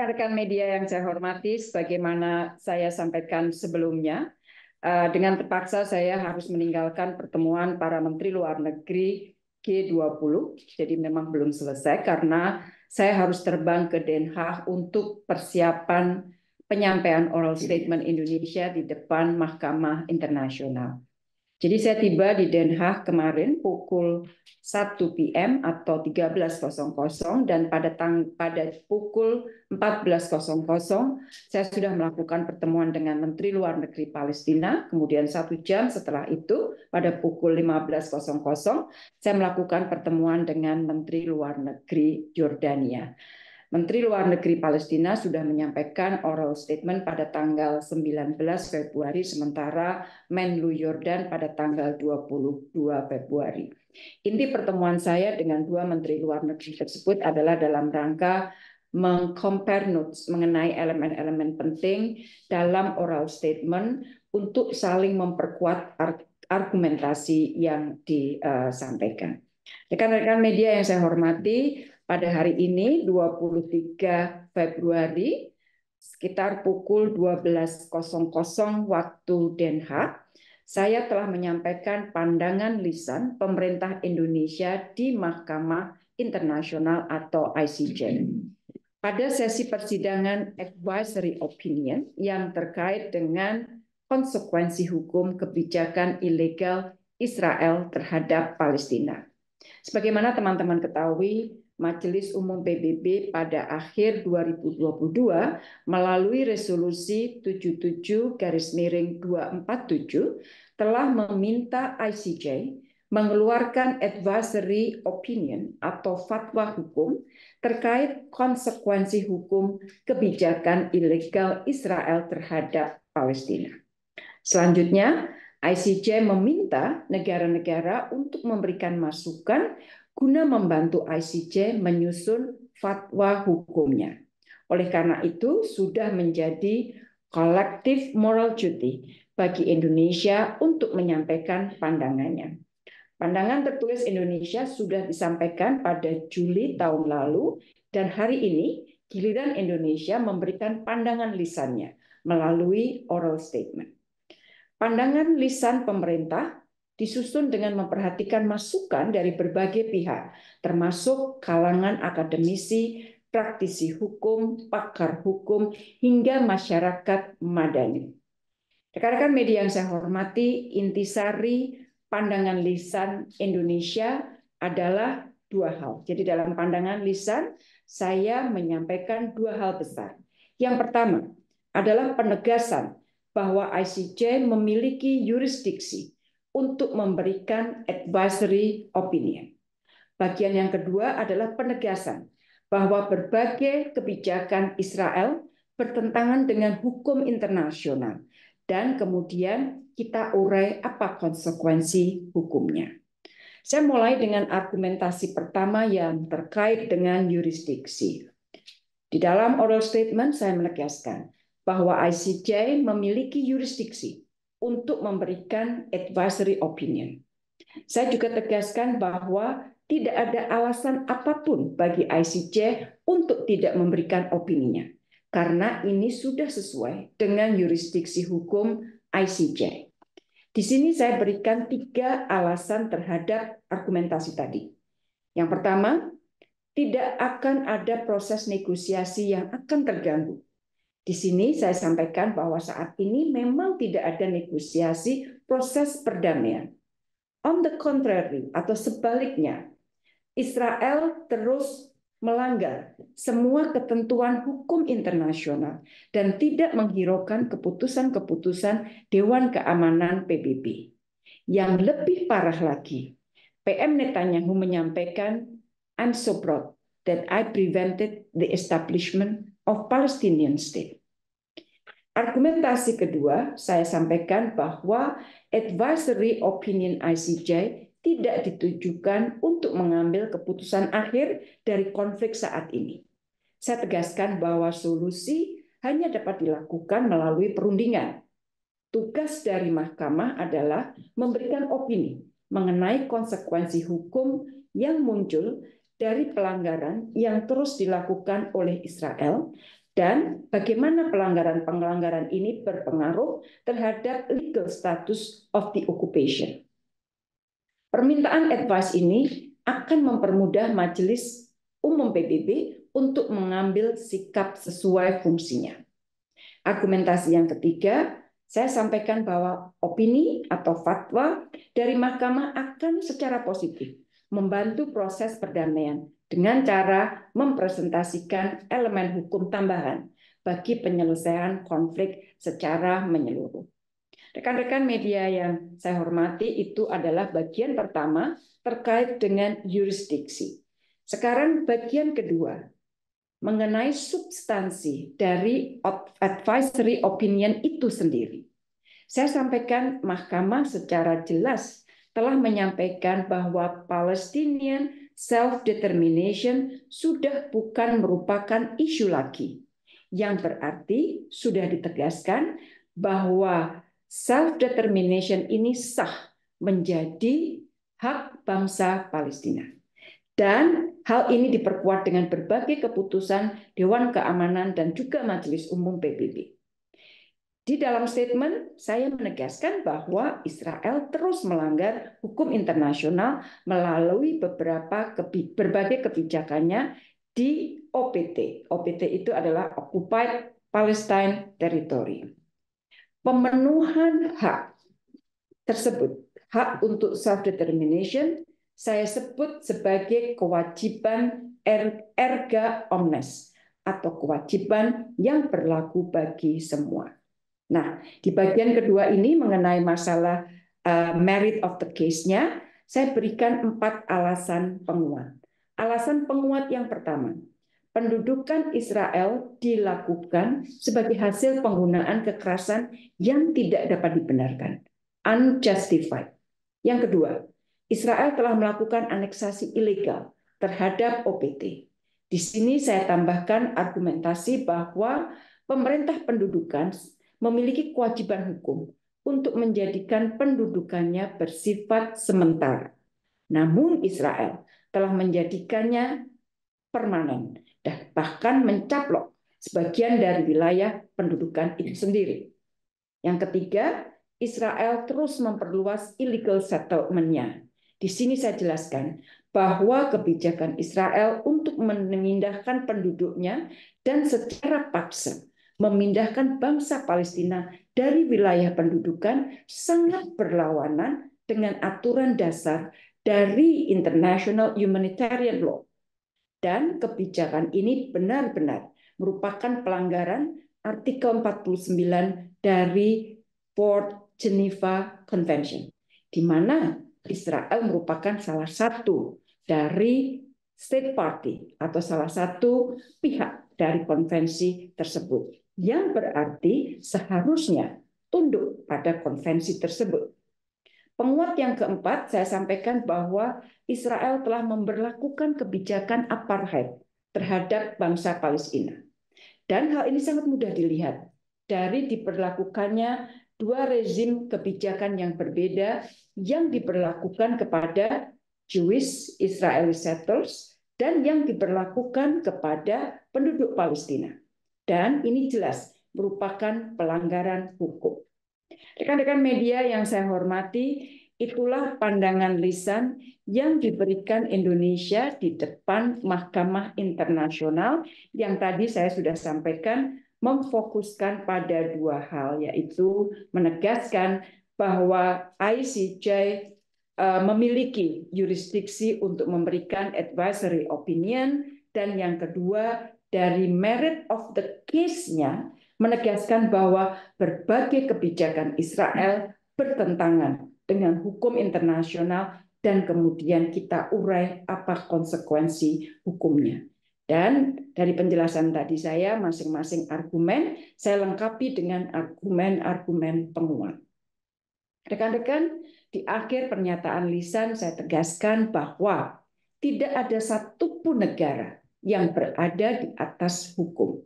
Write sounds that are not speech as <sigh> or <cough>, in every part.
Rekan media yang saya hormati, sebagaimana saya sampaikan sebelumnya, eh, dengan terpaksa saya harus meninggalkan pertemuan para menteri luar negeri G20. Jadi memang belum selesai karena saya harus terbang ke Den Haag untuk persiapan penyampaian oral statement Indonesia di depan Mahkamah Internasional. Jadi saya tiba di Den Haag kemarin pukul 1 PM atau 13.00 dan pada tang pada pukul 14.00 saya sudah melakukan pertemuan dengan Menteri Luar Negeri Palestina. Kemudian satu jam setelah itu pada pukul 15.00 saya melakukan pertemuan dengan Menteri Luar Negeri Jordania. Menteri Luar Negeri Palestina sudah menyampaikan oral statement pada tanggal 19 Februari, sementara Menlu Yordan pada tanggal 22 Februari. Inti pertemuan saya dengan dua Menteri Luar Negeri tersebut adalah dalam rangka mengcompare notes mengenai elemen-elemen penting dalam oral statement untuk saling memperkuat argumentasi yang disampaikan. Rekan-rekan media yang saya hormati, pada hari ini 23 Februari sekitar pukul 12.00 waktu Den Haag, saya telah menyampaikan pandangan lisan pemerintah Indonesia di Mahkamah Internasional atau ICJ. Pada sesi persidangan advisory opinion yang terkait dengan konsekuensi hukum kebijakan ilegal Israel terhadap Palestina. Sebagaimana teman-teman ketahui, Majelis Umum PBB pada akhir 2022 melalui resolusi 77 garis miring 247 telah meminta ICJ mengeluarkan advisory opinion atau fatwa hukum terkait konsekuensi hukum kebijakan ilegal Israel terhadap Palestina. Selanjutnya, ICJ meminta negara-negara untuk memberikan masukan guna membantu ICJ menyusun fatwa hukumnya. Oleh karena itu, sudah menjadi kolektif moral duty bagi Indonesia untuk menyampaikan pandangannya. Pandangan tertulis Indonesia sudah disampaikan pada Juli tahun lalu dan hari ini giliran Indonesia memberikan pandangan lisannya melalui oral statement. Pandangan lisan pemerintah disusun dengan memperhatikan masukan dari berbagai pihak, termasuk kalangan akademisi, praktisi hukum, pakar hukum, hingga masyarakat Madani. Rekan-rekan media yang saya hormati, intisari pandangan lisan Indonesia adalah dua hal. Jadi dalam pandangan lisan, saya menyampaikan dua hal besar. Yang pertama adalah penegasan bahwa ICJ memiliki yurisdiksi untuk memberikan advisory opinion. Bagian yang kedua adalah penegasan bahwa berbagai kebijakan Israel bertentangan dengan hukum internasional dan kemudian kita urai apa konsekuensi hukumnya. Saya mulai dengan argumentasi pertama yang terkait dengan yurisdiksi. Di dalam oral statement saya menegaskan bahwa ICJ memiliki yurisdiksi untuk memberikan advisory opinion. Saya juga tegaskan bahwa tidak ada alasan apapun bagi ICJ untuk tidak memberikan opininya, karena ini sudah sesuai dengan yurisdiksi hukum ICJ. Di sini saya berikan tiga alasan terhadap argumentasi tadi. Yang pertama, tidak akan ada proses negosiasi yang akan terganggu di sini saya sampaikan bahwa saat ini memang tidak ada negosiasi proses perdamaian. On the contrary, atau sebaliknya, Israel terus melanggar semua ketentuan hukum internasional dan tidak menghiraukan keputusan-keputusan Dewan Keamanan PBB. Yang lebih parah lagi, PM Netanyahu menyampaikan, I'm so proud that I prevented the establishment of Palestinian state. Argumentasi kedua, saya sampaikan bahwa advisory opinion ICJ tidak ditujukan untuk mengambil keputusan akhir dari konflik saat ini. Saya tegaskan bahwa solusi hanya dapat dilakukan melalui perundingan. Tugas dari mahkamah adalah memberikan opini mengenai konsekuensi hukum yang muncul dari pelanggaran yang terus dilakukan oleh Israel dan bagaimana pelanggaran-pelanggaran ini berpengaruh terhadap legal status of the occupation. Permintaan advice ini akan mempermudah Majelis Umum PBB untuk mengambil sikap sesuai fungsinya. Argumentasi yang ketiga, saya sampaikan bahwa opini atau fatwa dari mahkamah akan secara positif membantu proses perdamaian dengan cara mempresentasikan elemen hukum tambahan bagi penyelesaian konflik secara menyeluruh. Rekan-rekan media yang saya hormati, itu adalah bagian pertama terkait dengan yurisdiksi. Sekarang bagian kedua mengenai substansi dari advisory opinion itu sendiri. Saya sampaikan Mahkamah secara jelas telah menyampaikan bahwa Palestinian self-determination sudah bukan merupakan isu lagi, yang berarti sudah ditegaskan bahwa self-determination ini sah menjadi hak bangsa Palestina. Dan hal ini diperkuat dengan berbagai keputusan Dewan Keamanan dan juga Majelis Umum PBB. Di dalam statement, saya menegaskan bahwa Israel terus melanggar hukum internasional melalui beberapa berbagai kebijakannya di OPT. OPT itu adalah Occupied Palestine Territory. Pemenuhan hak tersebut, hak untuk self determination, saya sebut sebagai kewajiban er-, erga omnes atau kewajiban yang berlaku bagi semua. Nah, di bagian kedua ini mengenai masalah eh, merit of the case-nya, saya berikan empat alasan penguat. Alasan penguat yang pertama, pendudukan Israel dilakukan sebagai hasil penggunaan kekerasan yang tidak dapat dibenarkan, unjustified. Yang kedua, Israel telah melakukan aneksasi ilegal terhadap OPT. Di sini saya tambahkan argumentasi bahwa pemerintah pendudukan memiliki kewajiban hukum untuk menjadikan pendudukannya bersifat sementara. Namun Israel telah menjadikannya permanen dan bahkan mencaplok sebagian dari wilayah pendudukan itu sendiri. Yang ketiga, Israel terus memperluas illegal settlement-nya. Di sini saya jelaskan bahwa kebijakan Israel untuk memindahkan penduduknya dan secara paksa memindahkan bangsa Palestina dari wilayah pendudukan sangat berlawanan dengan aturan dasar dari International Humanitarian Law. Dan kebijakan ini benar-benar merupakan pelanggaran artikel 49 dari Port Geneva Convention, di mana Israel merupakan salah satu dari state party atau salah satu pihak dari konvensi tersebut yang berarti seharusnya tunduk pada konvensi tersebut. Penguat yang keempat, saya sampaikan bahwa Israel telah memperlakukan kebijakan apartheid terhadap bangsa Palestina. Dan hal ini sangat mudah dilihat dari diperlakukannya dua rezim kebijakan yang berbeda yang diperlakukan kepada Jewish Israeli settlers dan yang diperlakukan kepada penduduk Palestina. Dan ini jelas merupakan pelanggaran hukum. Rekan-rekan media yang saya hormati, itulah pandangan lisan yang diberikan Indonesia di depan Mahkamah Internasional yang tadi saya sudah sampaikan memfokuskan pada dua hal yaitu menegaskan bahwa ICJ e, memiliki yurisdiksi untuk memberikan advisory opinion dan yang kedua dari merit of the case-nya menegaskan bahwa berbagai kebijakan Israel bertentangan dengan hukum internasional dan kemudian kita urai apa konsekuensi hukumnya. Dan dari penjelasan tadi saya, masing-masing argumen saya lengkapi dengan argumen-argumen penguat. Rekan-rekan, di akhir pernyataan lisan saya tegaskan bahwa tidak ada satupun negara yang berada di atas hukum.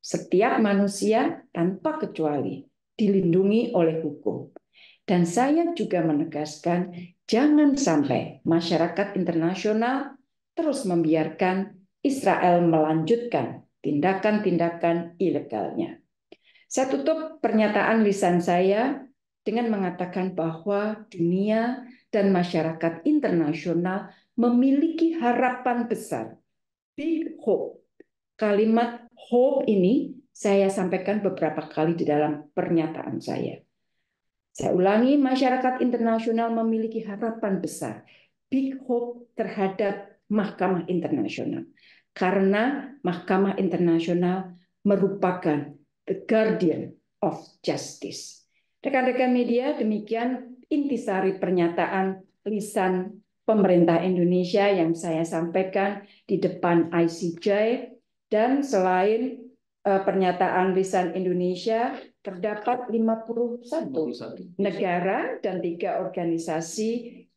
Setiap manusia tanpa kecuali dilindungi oleh hukum. Dan saya juga menegaskan jangan sampai masyarakat internasional terus membiarkan Israel melanjutkan tindakan-tindakan ilegalnya. Saya tutup pernyataan lisan saya dengan mengatakan bahwa dunia dan masyarakat internasional memiliki harapan besar big hope. Kalimat hope ini saya sampaikan beberapa kali di dalam pernyataan saya. Saya ulangi, masyarakat internasional memiliki harapan besar, big hope terhadap Mahkamah Internasional. Karena Mahkamah Internasional merupakan the guardian of justice. Rekan-rekan media, demikian intisari pernyataan lisan pemerintah Indonesia yang saya sampaikan di depan ICJ dan selain eh, pernyataan lisan Indonesia terdapat 51, negara dan tiga organisasi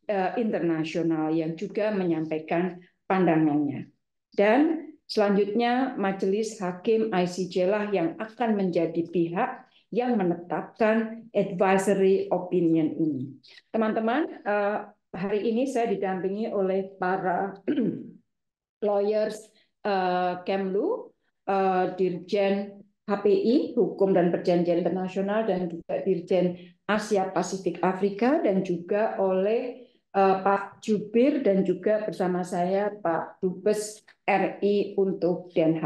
eh, internasional yang juga menyampaikan pandangannya. Dan selanjutnya majelis hakim ICJ lah yang akan menjadi pihak yang menetapkan advisory opinion ini. Teman-teman, eh, hari ini saya didampingi oleh para <clears throat> lawyers uh, Kemlu, uh, Dirjen HPI Hukum dan Perjanjian Internasional dan juga Dirjen Asia Pasifik Afrika dan juga oleh uh, Pak Jubir dan juga bersama saya Pak Dubes RI untuk Den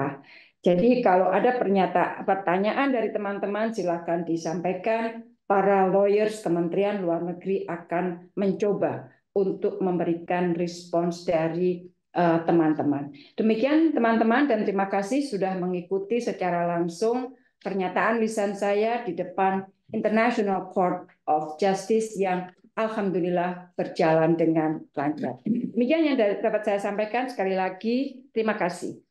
Jadi kalau ada pernyataan pertanyaan dari teman-teman silakan disampaikan. Para lawyers Kementerian Luar Negeri akan mencoba untuk memberikan respons dari eh, teman-teman. Uh, Demikian teman-teman dan terima kasih sudah mengikuti secara langsung pernyataan lisan saya di depan International Court of Justice yang alhamdulillah berjalan dengan lancar. Demikian yang dapat saya sampaikan sekali lagi. Terima kasih.